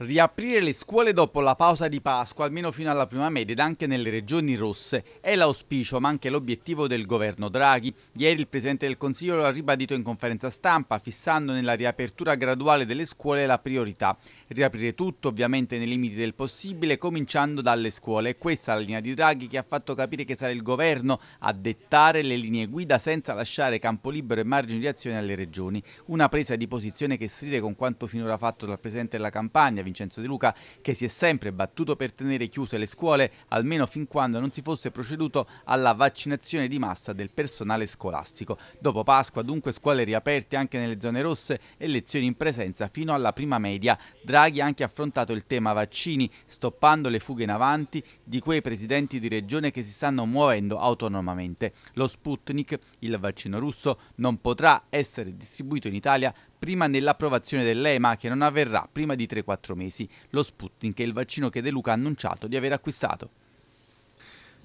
Riaprire le scuole dopo la pausa di Pasqua, almeno fino alla prima media ed anche nelle regioni rosse, è l'auspicio ma anche l'obiettivo del governo Draghi. Ieri il Presidente del Consiglio lo ha ribadito in conferenza stampa, fissando nella riapertura graduale delle scuole la priorità. Riaprire tutto ovviamente nei limiti del possibile, cominciando dalle scuole. questa è la linea di Draghi che ha fatto capire che sarà il governo a dettare le linee guida senza lasciare campo libero e margine di azione alle regioni. Una presa di posizione che stride con quanto finora fatto dal Presidente della Campania, Vincenzo De Luca, che si è sempre battuto per tenere chiuse le scuole, almeno fin quando non si fosse proceduto alla vaccinazione di massa del personale scolastico. Dopo Pasqua, dunque, scuole riaperte anche nelle zone rosse e lezioni in presenza fino alla prima media. Draghi ha anche affrontato il tema vaccini, stoppando le fughe in avanti di quei presidenti di regione che si stanno muovendo autonomamente. Lo Sputnik, il vaccino russo, non potrà essere distribuito in Italia prima nell'approvazione dell'EMA che non avverrà prima di 3-4 mesi. Lo Sputnik è il vaccino che De Luca ha annunciato di aver acquistato.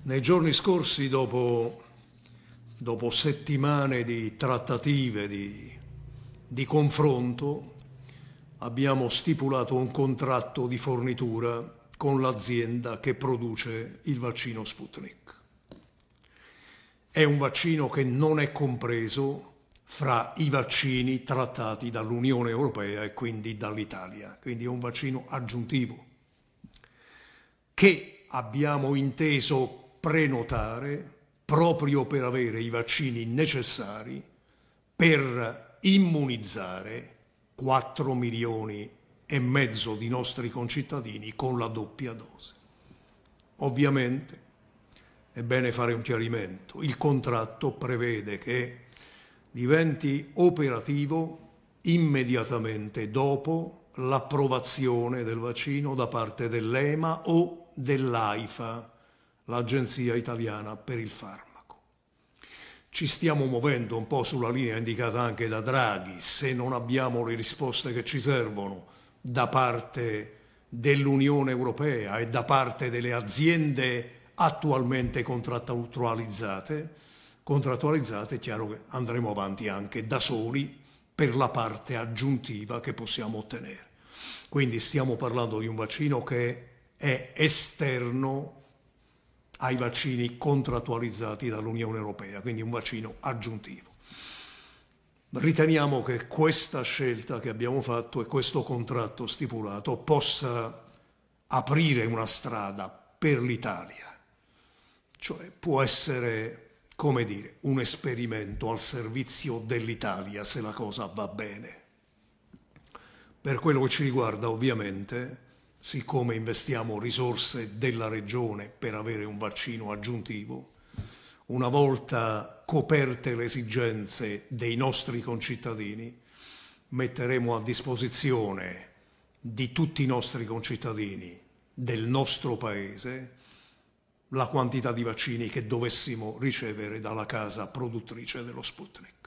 Nei giorni scorsi, dopo, dopo settimane di trattative, di, di confronto, abbiamo stipulato un contratto di fornitura con l'azienda che produce il vaccino Sputnik. È un vaccino che non è compreso fra i vaccini trattati dall'Unione Europea e quindi dall'Italia, quindi è un vaccino aggiuntivo che abbiamo inteso prenotare proprio per avere i vaccini necessari per immunizzare 4 milioni e mezzo di nostri concittadini con la doppia dose. Ovviamente è bene fare un chiarimento, il contratto prevede che diventi operativo immediatamente dopo l'approvazione del vaccino da parte dell'EMA o dell'AIFA, l'Agenzia Italiana per il Farmaco. Ci stiamo muovendo un po' sulla linea indicata anche da Draghi, se non abbiamo le risposte che ci servono da parte dell'Unione Europea e da parte delle aziende attualmente contrattualizzate, contrattualizzate, è chiaro che andremo avanti anche da soli per la parte aggiuntiva che possiamo ottenere. Quindi stiamo parlando di un vaccino che è esterno ai vaccini contrattualizzati dall'Unione Europea, quindi un vaccino aggiuntivo. Riteniamo che questa scelta che abbiamo fatto e questo contratto stipulato possa aprire una strada per l'Italia, cioè può essere come dire, un esperimento al servizio dell'Italia se la cosa va bene. Per quello che ci riguarda ovviamente, siccome investiamo risorse della regione per avere un vaccino aggiuntivo, una volta coperte le esigenze dei nostri concittadini, metteremo a disposizione di tutti i nostri concittadini del nostro Paese la quantità di vaccini che dovessimo ricevere dalla casa produttrice dello Sputnik.